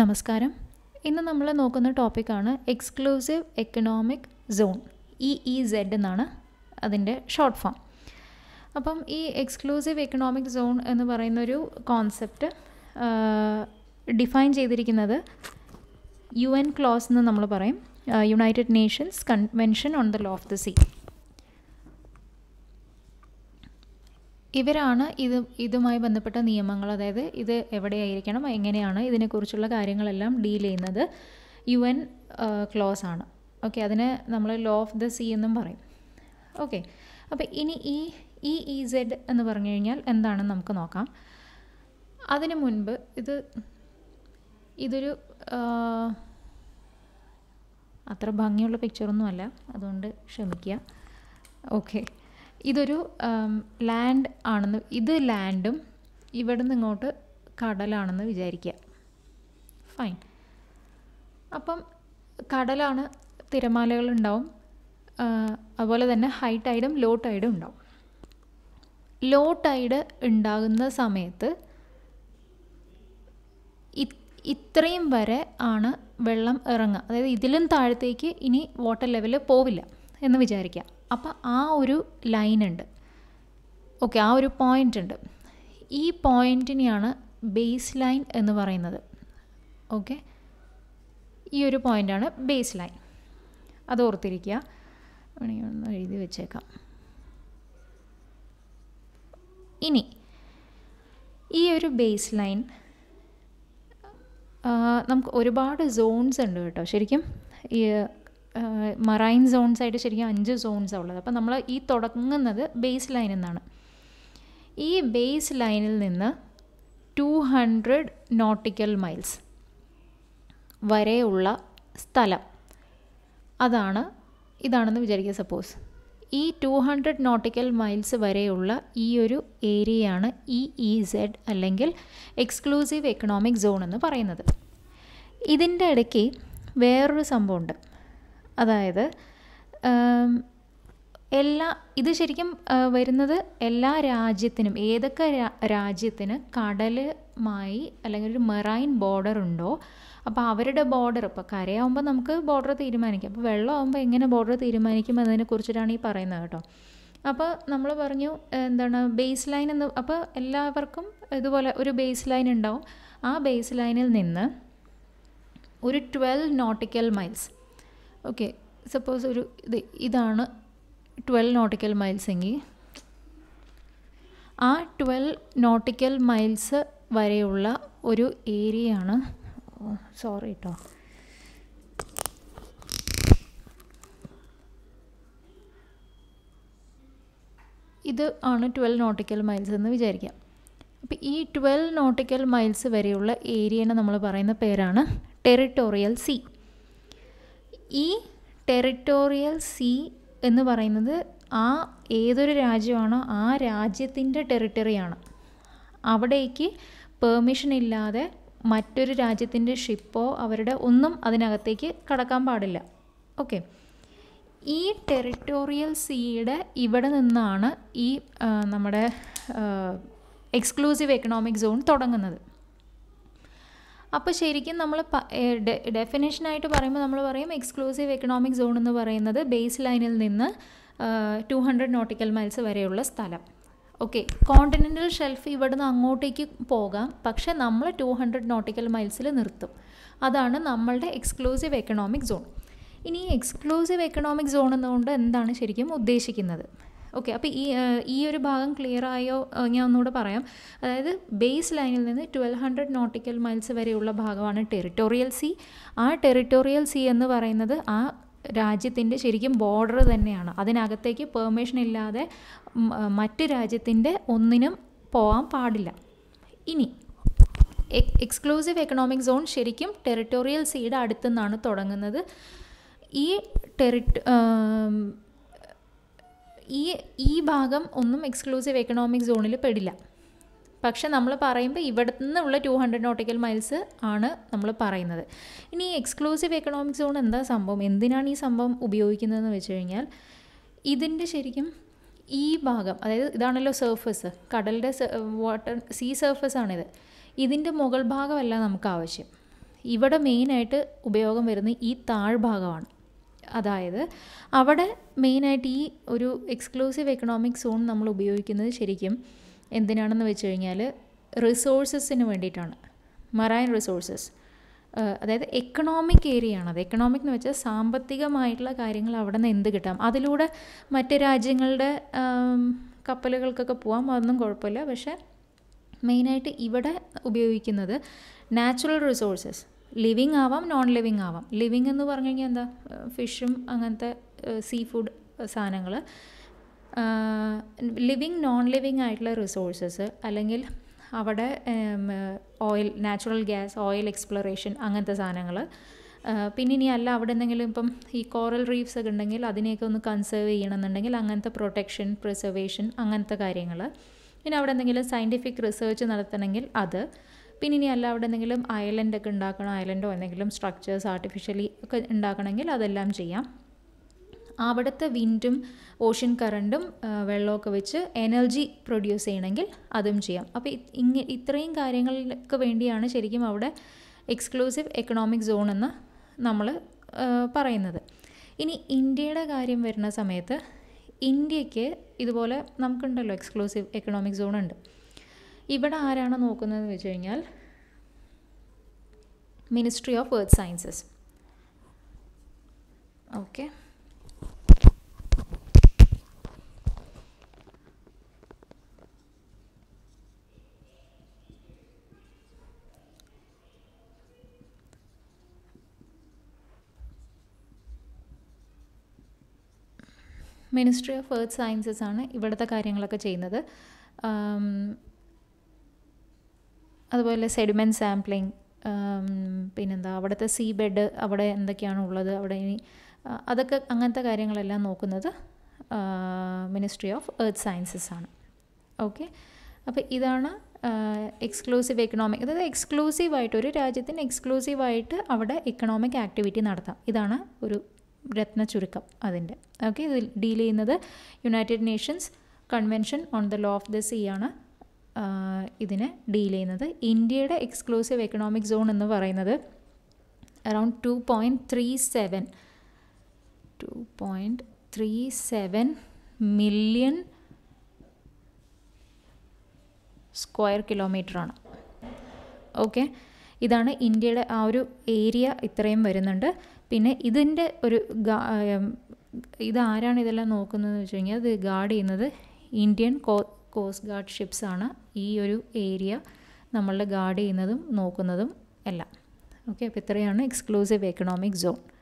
നമസ്കാരം ഇന്ന് നമ്മൾ നോക്കുന്ന ടോപ്പിക്കാണ് exclusive economic zone E E Z എന്നാണ് അതിൻ്റെ ഷോർട്ട് ഫോം അപ്പം ഈ എക്സ്ക്ലൂസീവ് എക്കണോമിക് സോൺ എന്ന് പറയുന്നൊരു കോൺസെപ്റ്റ് ഡിഫൈൻ ചെയ്തിരിക്കുന്നത് യു എൻ ക്ലോസ് എന്ന് നമ്മൾ പറയും United Nations Convention on the Law of the Sea ഇവരാണ് ഇത് ഇതുമായി ബന്ധപ്പെട്ട നിയമങ്ങൾ അതായത് ഇത് എവിടെയായിരിക്കണം എങ്ങനെയാണ് ഇതിനെക്കുറിച്ചുള്ള കാര്യങ്ങളെല്ലാം ഡീൽ ചെയ്യുന്നത് യു എൻ ക്ലോസ് ആണ് ഓക്കെ അതിന് നമ്മൾ ലോ ഓഫ് ദ സി എന്നും പറയും ഓക്കെ അപ്പോൾ ഇനി ഈ ഇ ഇ സെഡ് എന്ന് പറഞ്ഞു കഴിഞ്ഞാൽ എന്താണെന്ന് നമുക്ക് നോക്കാം അതിനു മുൻപ് ഇത് ഇതൊരു അത്ര ഭംഗിയുള്ള പിക്ചറൊന്നുമല്ല അതുകൊണ്ട് ക്ഷമിക്കുക ഓക്കെ ഇതൊരു ലാൻഡ് ആണെന്ന് ഇത് ലാൻഡും ഇവിടെ നിന്ന് ഇങ്ങോട്ട് കടലാണെന്ന് വിചാരിക്കുക ഫൈൻ അപ്പം കടലാണ് തിരമാലകൾ ഉണ്ടാവും അതുപോലെ തന്നെ ഹൈ ടൈഡും ലോ ടൈഡും ഉണ്ടാവും ലോ ടൈഡ് ഉണ്ടാകുന്ന സമയത്ത് ഇത്രയും വരെ ആണ് വെള്ളം ഇറങ്ങുക അതായത് ഇതിലും താഴത്തേക്ക് ഇനി വാട്ടർ ലെവൽ പോവില്ല എന്ന് വിചാരിക്കാം അപ്പോൾ ആ ഒരു ലൈനുണ്ട് ഓക്കെ ആ ഒരു പോയിൻ്റ് ഉണ്ട് ഈ പോയിൻറ്റിനെയാണ് ബേസ് ലൈൻ എന്ന് പറയുന്നത് ഓക്കെ ഈ ഒരു പോയിൻ്റാണ് ബേസ് ലൈൻ അത് ഓർത്തിരിക്കുക വേണമെങ്കിൽ ഒന്ന് എഴുതി വെച്ചേക്കാം ഇനി ഈ ഒരു ബേസ് ലൈൻ നമുക്ക് ഒരുപാട് സോൺസ് ഉണ്ട് കേട്ടോ ശരിക്കും ഈ മറൈൻ സോൺസ് ആയിട്ട് ശരിക്കും അഞ്ച് സോൺസ് ഉള്ളത് അപ്പോൾ നമ്മൾ ഈ തുടങ്ങുന്നത് ബേസ് ലൈനിൽ നിന്നാണ് ഈ ബേസ് ലൈനിൽ നിന്ന് ടു ഹൺഡ്രഡ് നോട്ടിക്കൽ മൈൽസ് വരെയുള്ള സ്ഥലം അതാണ് ഇതാണെന്ന് വിചാരിക്കുക സപ്പോസ് ഈ ടു ഹൺഡ്രഡ് നോട്ടിക്കൽ മൈൽസ് വരെയുള്ള ഈ ഒരു ഏരിയയാണ് ഇ ഇ സെഡ് അല്ലെങ്കിൽ എക്സ്ക്ലൂസീവ് എക്കണോമിക് സോൺ എന്ന് പറയുന്നത് ഇതിൻ്റെ ഇടയ്ക്ക് വേറൊരു സംഭവമുണ്ട് അതായത് എല്ലാ ഇത് ശരിക്കും വരുന്നത് എല്ലാ രാജ്യത്തിനും ഏതൊക്കെ രാജ്യത്തിന് കടലുമായി അല്ലെങ്കിൽ ഒരു മെറൈൻ ബോർഡർ ഉണ്ടോ അപ്പോൾ അവരുടെ ബോർഡർ ഇപ്പോൾ കരയാവുമ്പോൾ നമുക്ക് ബോർഡർ തീരുമാനിക്കാം അപ്പോൾ വെള്ളമാകുമ്പോൾ എങ്ങനെ ബോർഡർ തീരുമാനിക്കും എന്നതിനെക്കുറിച്ചിട്ടാണ് ഈ പറയുന്നത് കേട്ടോ അപ്പോൾ നമ്മൾ പറഞ്ഞു എന്താണ് ബേസ് ലൈൻ എന്ന് അപ്പോൾ എല്ലാവർക്കും ഇതുപോലെ ഒരു ബേസ് ലൈൻ ഉണ്ടാവും ആ ബേസ് ലൈനിൽ നിന്ന് ഒരു twelve nautical miles okay suppose ഒരു ഇത് ഇതാണ് ട്വൽവ് നോട്ടിക്കൽ മൈൽസ് എങ്കിൽ ആ ട്വൽവ് നോട്ടിക്കൽ മൈൽസ് വരെയുള്ള ഒരു ഏരിയയാണ് സോറി കേട്ടോ ഇത് ആണ് ട്വൽവ് നോട്ടിക്കൽ മൈൽസ് എന്ന് വിചാരിക്കാം അപ്പോൾ ഈ ട്വൽവ് നോട്ടിക്കൽ മൈൽസ് വരെയുള്ള ഏരിയനെ നമ്മൾ പറയുന്ന പേരാണ് ടെറിട്ടോറിയൽ സീ ഈ ടെറിട്ടോറിയൽ സീ എന്ന് പറയുന്നത് ആ ഏതൊരു രാജ്യമാണോ ആ രാജ്യത്തിൻ്റെ ടെറിട്ടറിയാണ് അവിടേക്ക് പെർമിഷൻ ഇല്ലാതെ മറ്റൊരു രാജ്യത്തിൻ്റെ ഷിപ്പോ അവരുടെ ഒന്നും അതിനകത്തേക്ക് കടക്കാൻ പാടില്ല ഓക്കെ ഈ ടെറിട്ടോറിയൽ സീയുടെ ഇവിടെ നിന്നാണ് ഈ നമ്മുടെ എക്സ്ക്ലൂസീവ് എക്കണോമിക് സോൺ തുടങ്ങുന്നത് അപ്പോൾ ശരിക്കും നമ്മൾ ഡെഫിനേഷനായിട്ട് പറയുമ്പോൾ നമ്മൾ പറയും എക്സ്ക്ലൂസീവ് എക്കണോമിക് സോൺ എന്ന് പറയുന്നത് ബേസ് ലൈനിൽ നിന്ന് ടു ഹൺഡ്രഡ് നോട്ടിക്കൽ മൈൽസ് വരെയുള്ള സ്ഥലം ഓക്കെ കോണ്ടിനെൻ്റൽ ഷെൽഫ് ഇവിടുന്ന് അങ്ങോട്ടേക്ക് പോകാം പക്ഷെ നമ്മൾ ടു ഹൺഡ്രഡ് നോട്ടിക്കൽ മൈൽസിൽ നിർത്തും അതാണ് നമ്മളുടെ എക്സ്ക്ലൂസീവ് എക്കണോമിക് സോൺ ഇനി എക്സ്ക്ലൂസീവ് എക്കണോമിക് സോൺ എന്നുകൊണ്ട് എന്താണ് ശരിക്കും ഉദ്ദേശിക്കുന്നത് ഓക്കെ അപ്പോൾ ഈ ഈ ഒരു ഭാഗം ക്ലിയർ ആയോ ഞാൻ ഒന്നുകൂടെ പറയാം അതായത് ബേസ് ലൈനിൽ നിന്ന് ട്വൽവ് ഹൺഡ്രഡ് നോട്ടിക്കൽ മൈൽസ് വരെയുള്ള ഭാഗമാണ് ടെറിട്ടോറിയൽ സി ആ ടെറിട്ടോറിയൽ സി എന്ന് പറയുന്നത് ആ രാജ്യത്തിൻ്റെ ശരിക്കും ബോർഡർ തന്നെയാണ് അതിനകത്തേക്ക് പെർമിഷൻ ഇല്ലാതെ മറ്റ് രാജ്യത്തിൻ്റെ ഒന്നിനും പോകാൻ പാടില്ല ഇനി എക്സ്ക്ലൂസീവ് എക്കണോമിക് സോൺ ശരിക്കും ടെറിട്ടോറിയൽ സീയുടെ നിന്നാണ് തുടങ്ങുന്നത് ഈ ടെറിട്ട ഈ ഈ ഭാഗം ഒന്നും എക്സ്ക്ലൂസീവ് എക്കണോമിക് സോണിൽ പെടില്ല പക്ഷെ നമ്മൾ പറയുമ്പോൾ ഇവിടെ നിന്നുള്ള ടു ഹൺഡ്രഡ് നോട്ടിക്കൽ മൈൽസ് ആണ് നമ്മൾ പറയുന്നത് ഇനി എക്സ്ക്ലൂസീവ് എക്കണോമിക് സോൺ എന്താ സംഭവം എന്തിനാണ് ഈ സംഭവം ഉപയോഗിക്കുന്നതെന്ന് വെച്ച് കഴിഞ്ഞാൽ ഇതിൻ്റെ ശരിക്കും ഈ ഭാഗം അതായത് ഇതാണല്ലോ സർഫസ് കടലിൻ്റെ വാട്ടർ സീ സർഫസ് ആണിത് ഇതിൻ്റെ മുകൾ ഭാഗമല്ല നമുക്ക് ആവശ്യം ഇവിടെ മെയിനായിട്ട് ഉപയോഗം വരുന്ന ഈ താഴ്ഭാഗമാണ് അതായത് അവിടെ മെയിനായിട്ട് ഈ ഒരു എക്സ്ക്ലൂസീവ് എക്കണോമിക് സോൺ നമ്മൾ ഉപയോഗിക്കുന്നത് ശരിക്കും എന്തിനാണെന്ന് വെച്ച് കഴിഞ്ഞാൽ റിസോഴ്സസിന് വേണ്ടിയിട്ടാണ് മറൈൻ റിസോഴ്സസ് അതായത് എക്കണോമിക് ഏരിയ ആണ് അത് എക്കണോമിക് എന്ന് വെച്ചാൽ സാമ്പത്തികമായിട്ടുള്ള കാര്യങ്ങൾ അവിടെ നിന്ന് എന്ത് കിട്ടാം അതിലൂടെ മറ്റ് രാജ്യങ്ങളുടെ കപ്പലുകൾക്കൊക്കെ പോകാം അതൊന്നും കുഴപ്പമില്ല പക്ഷേ മെയിനായിട്ട് ഇവിടെ ഉപയോഗിക്കുന്നത് നാച്ചുറൽ റിസോഴ്സസ് ലിവിങ് ആവാം നോൺ ലിവിങ് ആവാം ലിവിങ് എന്ന് പറഞ്ഞു കഴിഞ്ഞാൽ എന്താ ഫിഷും അങ്ങനത്തെ സീ ഫുഡ് സാധനങ്ങൾ ലിവിങ് നോൺ ലിവിങ് ആയിട്ടുള്ള റിസോഴ്സസ് അല്ലെങ്കിൽ അവിടെ oil natural gas oil exploration അങ്ങനത്തെ സാധനങ്ങൾ പിന്നെ ഇനി അല്ല അവിടെ എന്തെങ്കിലും ഇപ്പം ഈ കോറൽ റീഫ്സ് ഒക്കെ ഉണ്ടെങ്കിൽ അതിനെയൊക്കെ ഒന്ന് കൺസേർവ് ചെയ്യണമെന്നുണ്ടെങ്കിൽ അങ്ങനത്തെ പ്രൊട്ടക്ഷൻ പ്രിസർവേഷൻ അങ്ങനത്തെ കാര്യങ്ങൾ പിന്നെ അവിടെ എന്തെങ്കിലും സയൻറ്റിഫിക് റിസർച്ച് നടത്തണമെങ്കിൽ അത് പിന്നെ ഇനി അല്ല അവിടെ എന്തെങ്കിലും ഒക്കെ ഉണ്ടാക്കണം ഐലൻഡോ എന്തെങ്കിലും സ്ട്രക്ചേഴ്സ് ആർട്ടിഫിഷ്യലി ഒക്കെ ഉണ്ടാക്കണമെങ്കിൽ അതെല്ലാം ചെയ്യാം അവിടുത്തെ വിൻഡും ഓഷ്യൻ കറണ്ടും വെള്ളമൊക്കെ വെച്ച് എനർജി പ്രൊഡ്യൂസ് ചെയ്യണമെങ്കിൽ അതും ചെയ്യാം അപ്പോൾ ഇങ്ങ ഇത്രയും കാര്യങ്ങൾക്ക് വേണ്ടിയാണ് ശരിക്കും അവിടെ എക്സ്ക്ലൂസീവ് എക്കണോമിക് സോൺ എന്ന് നമ്മൾ പറയുന്നത് ഇനി ഇന്ത്യയുടെ കാര്യം വരുന്ന സമയത്ത് ഇന്ത്യക്ക് ഇതുപോലെ നമുക്കുണ്ടല്ലോ എക്സ്ക്ലൂസീവ് എക്കണോമിക് സോൺ ഉണ്ട് ഇവിടെ ആരാണ് നോക്കുന്നത് വെച്ച് കഴിഞ്ഞാൽ Ministry of Earth Sciences okay Ministry of Earth Sciences ആണ് ഇവിടുത്തെ കാര്യങ്ങളൊക്കെ ചെയ്യുന്നത് um, അതുപോലെ സെഡിമെൻറ്റ് സാമ്പിളിങ് പിന്നെന്താ അവിടുത്തെ സീ ബെഡ് അവിടെ എന്തൊക്കെയാണ് ഉള്ളത് അവിടെ ഇനി അതൊക്കെ അങ്ങനത്തെ കാര്യങ്ങളെല്ലാം നോക്കുന്നത് മിനിസ്ട്രി ഓഫ് എർത്ത് സയൻസസ് ആണ് ഓക്കെ അപ്പോൾ ഇതാണ് എക്സ്ക്ലൂസീവ് എക്കണോമിക് അതായത് എക്സ്ക്ലൂസീവ് ആയിട്ട് ഒരു രാജ്യത്തിന് എക്സ്ക്ലൂസീവ് ആയിട്ട് അവിടെ എക്കണോമിക് ആക്ടിവിറ്റി നടത്താം ഇതാണ് ഒരു രത്ന ചുരുക്കം അതിൻ്റെ ഓക്കെ ഇത് ഡീൽ ചെയ്യുന്നത് United Nations Convention on the Law of the Sea ആണ് ഇതിനെ ഡീൽ ചെയ്യുന്നത് ഇന്ത്യയുടെ എക്സ്ക്ലൂസീവ് എക്കണോമിക് സോൺ എന്ന് പറയുന്നത് around two point three seven two point three seven million square ആണ് ഓക്കെ ഇതാണ് ഇന്ത്യയുടെ ആ ഒരു ഏരിയ ഇത്രയും വരുന്നുണ്ട് പിന്നെ ഇതിൻ്റെ ഒരു ഇതാരാണ് ഇതെല്ലാം നോക്കുന്നതെന്ന് വെച്ച് കഴിഞ്ഞാൽ ഇത് ഗാർഡ് ചെയ്യുന്നത് ഇന്ത്യൻ കോസ്റ്റ് ഗാർഡ് ഷിപ്സാണ് ഈ ഒരു ഏരിയ നമ്മളുടെ ഗാർഡ് ചെയ്യുന്നതും നോക്കുന്നതും എല്ലാം ഓക്കെ അപ്പോൾ ഇത്രയാണ് എക്സ്ക്ലൂസീവ് എക്കണോമിക് സോൺ